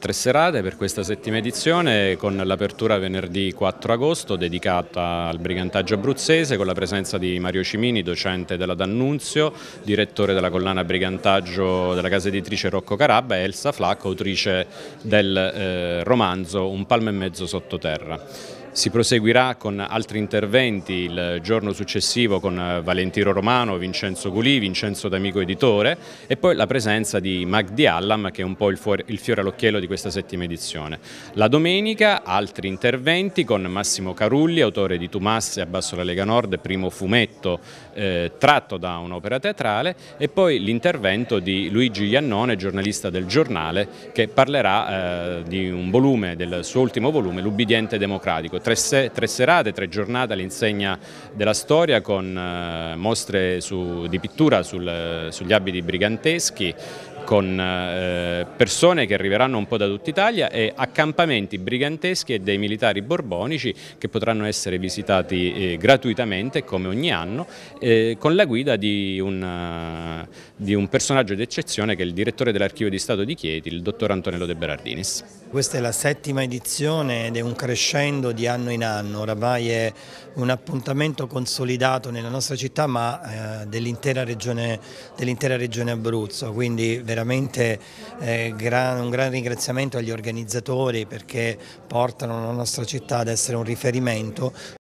tre serate per questa settima edizione con l'apertura venerdì 4 agosto dedicata al brigantaggio abruzzese con la presenza di Mario Cimini, docente della D'Annunzio, direttore della collana brigantaggio della casa editrice Rocco Carabba e Elsa Flacco, autrice del eh, romanzo Un palmo e mezzo sottoterra. Si proseguirà con altri interventi il giorno successivo con Valentino Romano, Vincenzo Gulì, Vincenzo D'Amico Editore e poi la presenza di Magdi Allam che è un po' il, fiore all'occhiello di questa settima edizione. La domenica altri interventi con Massimo Carulli, autore di Tumasse, Abbasso la Lega Nord, primo fumetto eh, tratto da un'opera teatrale e poi l'intervento di Luigi Iannone, giornalista del giornale, che parlerà eh, di un volume, del suo ultimo volume, L'ubbidiente democratico. Tre, se, tre serate, tre giornate all'insegna della storia con eh, mostre su, di pittura sul, sugli abiti briganteschi, con eh, persone che arriveranno un po' da tutta Italia e accampamenti briganteschi e dei militari borbonici che potranno essere visitati eh, gratuitamente come ogni anno eh, con la guida di un, di un personaggio d'eccezione che è il direttore dell'archivio di Stato di Chieti, il dottor Antonello De Berardinis. Questa è la settima edizione ed è un crescendo di anno in anno, oramai è un appuntamento consolidato nella nostra città ma eh, dell'intera regione, dell regione, Abruzzo, quindi veramente eh, un gran ringraziamento agli organizzatori perché portano la nostra città ad essere un riferimento